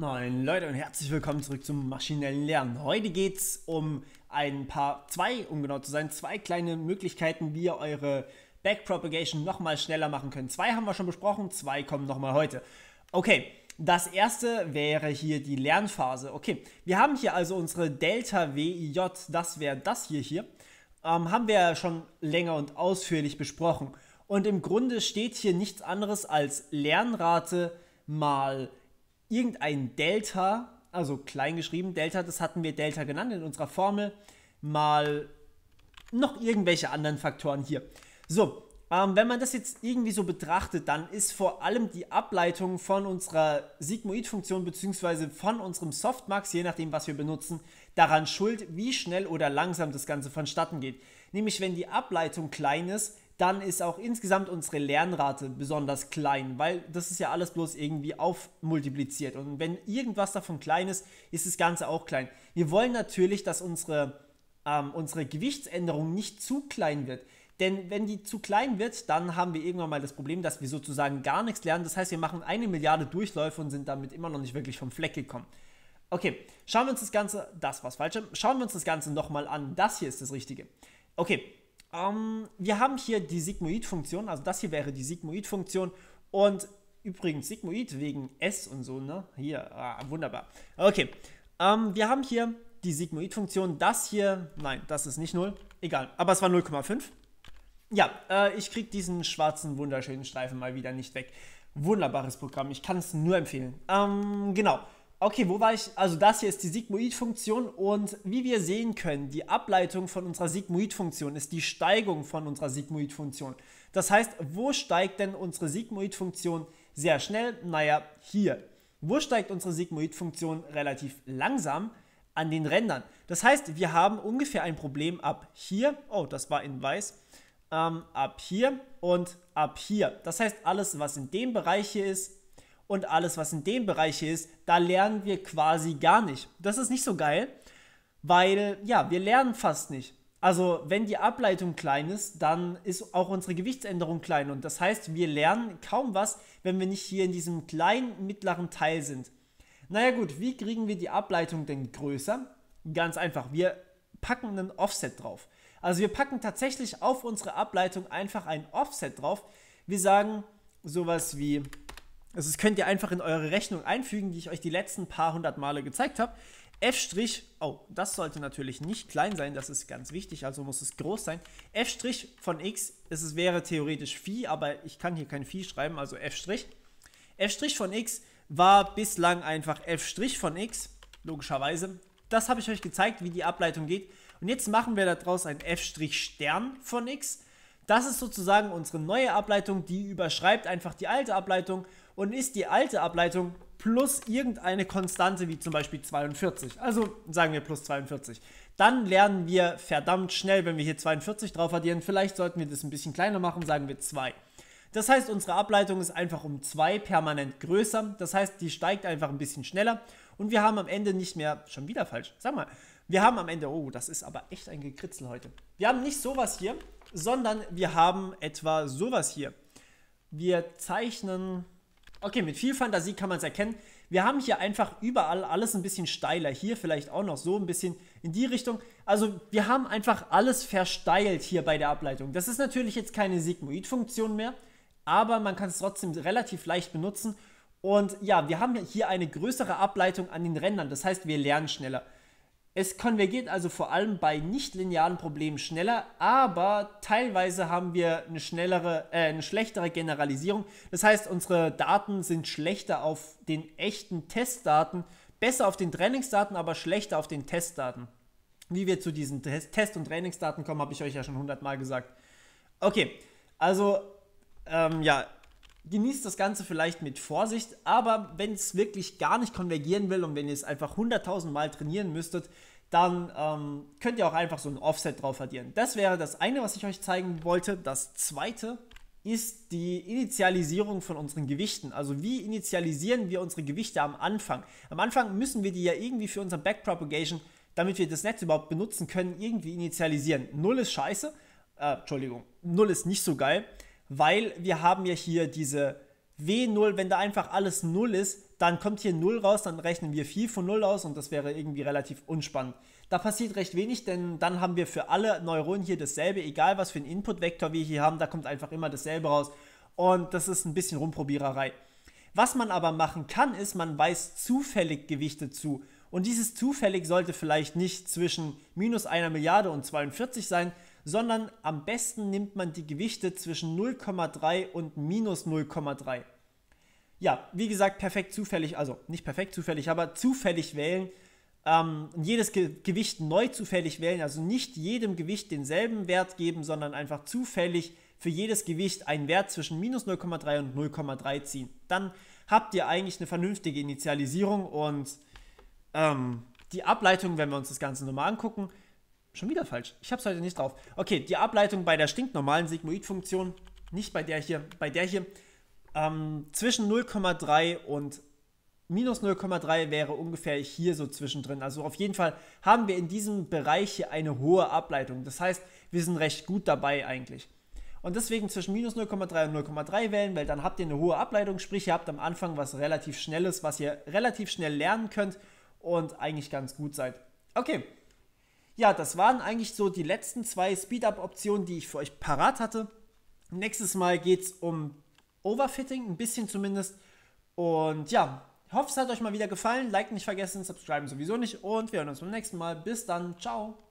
Moin Leute und herzlich willkommen zurück zum maschinellen Lernen. Heute geht es um ein paar, zwei, um genau zu sein, zwei kleine Möglichkeiten, wie ihr eure Backpropagation nochmal schneller machen könnt. Zwei haben wir schon besprochen, zwei kommen nochmal heute. Okay, das erste wäre hier die Lernphase. Okay, wir haben hier also unsere Delta WIJ, das wäre das hier hier, ähm, haben wir ja schon länger und ausführlich besprochen. Und im Grunde steht hier nichts anderes als Lernrate mal irgendein Delta, also klein geschrieben, Delta, das hatten wir Delta genannt in unserer Formel, mal noch irgendwelche anderen Faktoren hier. So, ähm, wenn man das jetzt irgendwie so betrachtet, dann ist vor allem die Ableitung von unserer Sigmoid-Funktion bzw. von unserem Softmax, je nachdem, was wir benutzen, daran schuld, wie schnell oder langsam das Ganze vonstatten geht. Nämlich, wenn die Ableitung klein ist, dann ist auch insgesamt unsere Lernrate besonders klein, weil das ist ja alles bloß irgendwie aufmultipliziert. Und wenn irgendwas davon klein ist, ist das Ganze auch klein. Wir wollen natürlich, dass unsere, ähm, unsere Gewichtsänderung nicht zu klein wird. Denn wenn die zu klein wird, dann haben wir irgendwann mal das Problem, dass wir sozusagen gar nichts lernen. Das heißt, wir machen eine Milliarde Durchläufe und sind damit immer noch nicht wirklich vom Fleck gekommen. Okay, schauen wir uns das Ganze, das war falsch, schauen wir uns das Ganze nochmal an. Das hier ist das Richtige. Okay, ähm, wir haben hier die Sigmoid-Funktion, also das hier wäre die Sigmoid-Funktion und übrigens Sigmoid wegen S und so, ne? Hier, ah, wunderbar. Okay, ähm, wir haben hier die Sigmoid-Funktion, das hier, nein, das ist nicht 0, egal, aber es war 0,5. Ja, äh, ich kriege diesen schwarzen, wunderschönen Streifen mal wieder nicht weg. Wunderbares Programm, ich kann es nur empfehlen. Ähm, genau. Okay, wo war ich? Also das hier ist die Sigmoid-Funktion und wie wir sehen können, die Ableitung von unserer Sigmoid-Funktion ist die Steigung von unserer Sigmoid-Funktion. Das heißt, wo steigt denn unsere Sigmoid-Funktion sehr schnell? Naja, hier. Wo steigt unsere Sigmoid-Funktion relativ langsam? An den Rändern. Das heißt, wir haben ungefähr ein Problem ab hier. Oh, das war in weiß. Ähm, ab hier und ab hier. Das heißt, alles, was in dem Bereich hier ist, und alles, was in dem Bereich hier ist, da lernen wir quasi gar nicht. Das ist nicht so geil, weil ja, wir lernen fast nicht. Also wenn die Ableitung klein ist, dann ist auch unsere Gewichtsänderung klein und das heißt, wir lernen kaum was, wenn wir nicht hier in diesem kleinen mittleren Teil sind. Naja gut, wie kriegen wir die Ableitung denn größer? Ganz einfach, wir packen einen Offset drauf. Also wir packen tatsächlich auf unsere Ableitung einfach ein Offset drauf. Wir sagen sowas wie also das könnt ihr einfach in eure Rechnung einfügen, die ich euch die letzten paar hundert Male gezeigt habe. F', oh, das sollte natürlich nicht klein sein, das ist ganz wichtig, also muss es groß sein. F' von x, es wäre theoretisch Phi, aber ich kann hier kein Phi schreiben, also F'. F' von x war bislang einfach F' von x, logischerweise. Das habe ich euch gezeigt, wie die Ableitung geht. Und jetzt machen wir daraus ein F' von x. Das ist sozusagen unsere neue Ableitung, die überschreibt einfach die alte Ableitung und ist die alte Ableitung plus irgendeine Konstante, wie zum Beispiel 42. Also sagen wir plus 42. Dann lernen wir verdammt schnell, wenn wir hier 42 drauf addieren. Vielleicht sollten wir das ein bisschen kleiner machen, sagen wir 2. Das heißt, unsere Ableitung ist einfach um 2 permanent größer. Das heißt, die steigt einfach ein bisschen schneller. Und wir haben am Ende nicht mehr, schon wieder falsch, sag mal, wir haben am Ende, oh, das ist aber echt ein Gekritzel heute. Wir haben nicht sowas hier, sondern wir haben etwa sowas hier. Wir zeichnen Okay, mit viel Fantasie kann man es erkennen. Wir haben hier einfach überall alles ein bisschen steiler. Hier vielleicht auch noch so ein bisschen in die Richtung. Also wir haben einfach alles versteilt hier bei der Ableitung. Das ist natürlich jetzt keine Sigmoid-Funktion mehr, aber man kann es trotzdem relativ leicht benutzen. Und ja, wir haben hier eine größere Ableitung an den Rändern. Das heißt, wir lernen schneller. Es konvergiert also vor allem bei nichtlinearen Problemen schneller, aber teilweise haben wir eine schnellere, äh, eine schlechtere Generalisierung. Das heißt, unsere Daten sind schlechter auf den echten Testdaten, besser auf den Trainingsdaten, aber schlechter auf den Testdaten. Wie wir zu diesen Test- und Trainingsdaten kommen, habe ich euch ja schon hundertmal gesagt. Okay, also ähm, ja, genießt das Ganze vielleicht mit Vorsicht, aber wenn es wirklich gar nicht konvergieren will und wenn ihr es einfach 100.000 Mal trainieren müsstet, dann ähm, könnt ihr auch einfach so ein Offset drauf addieren. Das wäre das eine, was ich euch zeigen wollte. Das zweite ist die Initialisierung von unseren Gewichten. Also wie initialisieren wir unsere Gewichte am Anfang? Am Anfang müssen wir die ja irgendwie für unser Backpropagation, damit wir das Netz überhaupt benutzen können, irgendwie initialisieren. Null ist scheiße. Äh, Entschuldigung, null ist nicht so geil weil wir haben ja hier diese W0, wenn da einfach alles 0 ist, dann kommt hier 0 raus, dann rechnen wir 4 von 0 aus und das wäre irgendwie relativ unspannend. Da passiert recht wenig, denn dann haben wir für alle Neuronen hier dasselbe, egal was für einen Inputvektor wir hier haben, da kommt einfach immer dasselbe raus und das ist ein bisschen Rumprobiererei. Was man aber machen kann, ist, man weist zufällig Gewichte zu und dieses zufällig sollte vielleicht nicht zwischen minus einer Milliarde und 42 sein, sondern am besten nimmt man die Gewichte zwischen 0,3 und minus 0,3. Ja, wie gesagt, perfekt zufällig, also nicht perfekt zufällig, aber zufällig wählen. Ähm, jedes Ge Gewicht neu zufällig wählen, also nicht jedem Gewicht denselben Wert geben, sondern einfach zufällig für jedes Gewicht einen Wert zwischen minus 0,3 und 0,3 ziehen. Dann habt ihr eigentlich eine vernünftige Initialisierung und ähm, die Ableitung, wenn wir uns das Ganze nochmal angucken, Schon wieder falsch. Ich habe es heute nicht drauf. Okay, die Ableitung bei der stinknormalen Sigmoid-Funktion, nicht bei der hier, bei der hier, ähm, zwischen 0,3 und minus 0,3 wäre ungefähr hier so zwischendrin. Also auf jeden Fall haben wir in diesem Bereich hier eine hohe Ableitung. Das heißt, wir sind recht gut dabei eigentlich. Und deswegen zwischen minus 0,3 und 0,3 wählen, weil dann habt ihr eine hohe Ableitung, sprich ihr habt am Anfang was relativ Schnelles, was ihr relativ schnell lernen könnt und eigentlich ganz gut seid. Okay, ja, das waren eigentlich so die letzten zwei Speed-Up-Optionen, die ich für euch parat hatte. Nächstes Mal geht es um Overfitting, ein bisschen zumindest. Und ja, ich hoffe, es hat euch mal wieder gefallen. Like nicht vergessen, subscribe sowieso nicht. Und wir hören uns beim nächsten Mal. Bis dann. Ciao.